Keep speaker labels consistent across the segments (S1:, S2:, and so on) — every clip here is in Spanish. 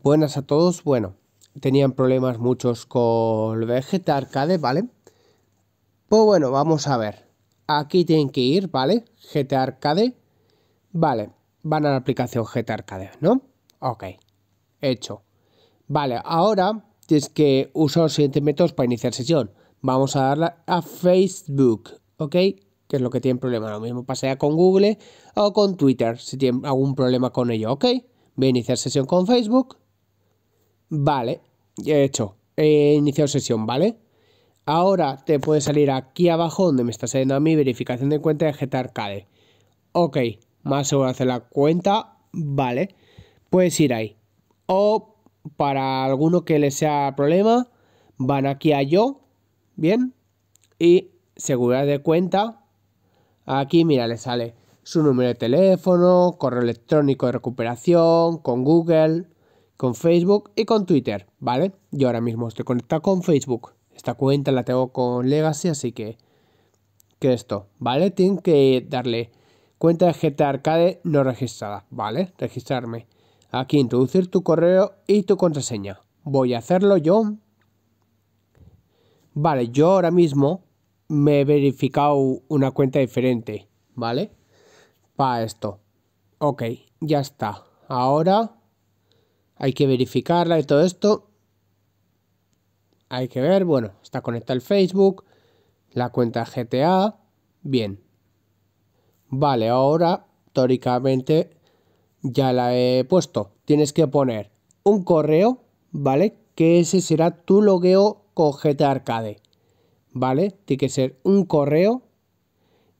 S1: Buenas a todos. Bueno, tenían problemas muchos con Vegeta Arcade, ¿vale? Pues bueno, vamos a ver. Aquí tienen que ir, ¿vale? GTA Arcade. Vale, van a la aplicación GTA Arcade, ¿no? Ok, hecho. Vale, ahora tienes que usar los siguientes métodos para iniciar sesión. Vamos a darla a Facebook, ¿ok? Que es lo que tiene problema. Lo mismo pasaría con Google o con Twitter, si tienen algún problema con ello, ¿ok? Voy a iniciar sesión con Facebook. Vale, he hecho. He iniciado sesión, ¿vale? Ahora te puede salir aquí abajo donde me está saliendo a mí verificación de cuenta de GetArcade. Ok, más seguro hacer la cuenta, vale. Puedes ir ahí. O para alguno que le sea problema, van aquí a yo, bien. Y seguridad de cuenta, aquí mira, le sale su número de teléfono, correo electrónico de recuperación, con Google, con Facebook y con Twitter, ¿vale? Yo ahora mismo estoy conectado con Facebook. Esta cuenta la tengo con Legacy, así que que esto, ¿vale? Tienen que darle cuenta de GTA Arcade no registrada, ¿vale? Registrarme. Aquí introducir tu correo y tu contraseña. Voy a hacerlo yo. Vale, yo ahora mismo me he verificado una cuenta diferente, ¿vale? Para esto. Ok, ya está. Ahora hay que verificarla y todo esto. Hay que ver, bueno, está conectada el Facebook, la cuenta GTA, bien. Vale, ahora teóricamente ya la he puesto. Tienes que poner un correo, ¿vale? Que ese será tu logueo con GTA Arcade, ¿vale? Tiene que ser un correo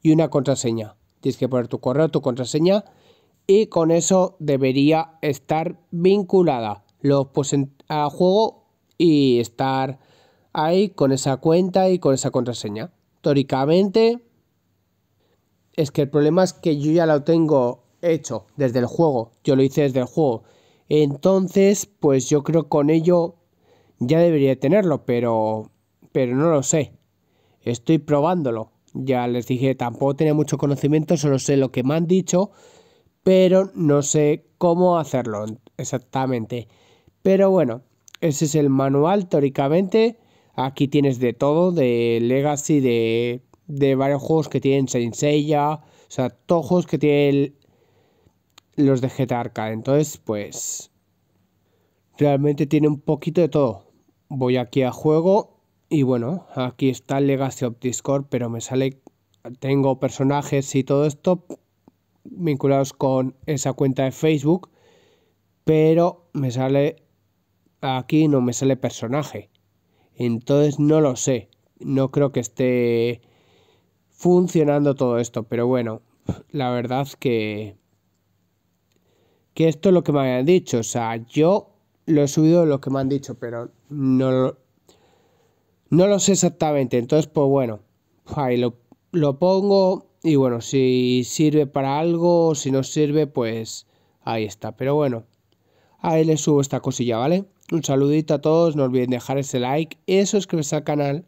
S1: y una contraseña. Tienes que poner tu correo, tu contraseña y con eso debería estar vinculada los pues, a juego y estar ahí con esa cuenta y con esa contraseña. Teóricamente es que el problema es que yo ya lo tengo hecho desde el juego, yo lo hice desde el juego. Entonces, pues yo creo que con ello ya debería tenerlo, pero pero no lo sé. Estoy probándolo. Ya les dije, tampoco tenía mucho conocimiento, solo sé lo que me han dicho pero no sé cómo hacerlo exactamente. Pero bueno, ese es el manual teóricamente. Aquí tienes de todo, de Legacy, de, de varios juegos que tienen Saint o sea, todos juegos que tienen los de GTA Arcade. Entonces, pues, realmente tiene un poquito de todo. Voy aquí a juego y bueno, aquí está Legacy of Discord, pero me sale, tengo personajes y todo esto, vinculados con esa cuenta de Facebook, pero me sale aquí no me sale personaje. Entonces no lo sé. No creo que esté funcionando todo esto, pero bueno, la verdad que que esto es lo que me habían dicho, o sea, yo lo he subido lo que me han dicho, pero no lo, no lo sé exactamente. Entonces, pues bueno, ahí lo, lo pongo y bueno, si sirve para algo, si no sirve, pues ahí está. Pero bueno, ahí les subo esta cosilla, ¿vale? Un saludito a todos, no olviden dejar ese like y suscribirse al canal.